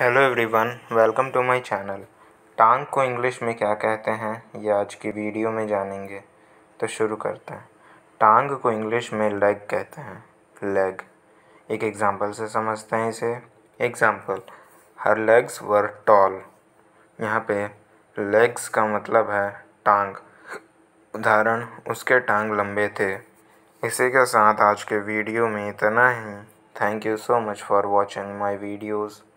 hello everyone welcome to my channel टांग को English में क्या कहते हैं ये आज की वीडियो में जानेंगे तो शुरू करते हैं टांग को इंग्लिश में लेग कहते हैं लेग एक एग्जांपल से समझते हैं इसे example her legs were tall यहाँ पे लेग्स का मतलब है टांग उदाहरण उसके टांग लंबे थे इसी के साथ आज के वीडियो में इतना ही thank you so much for watching my videos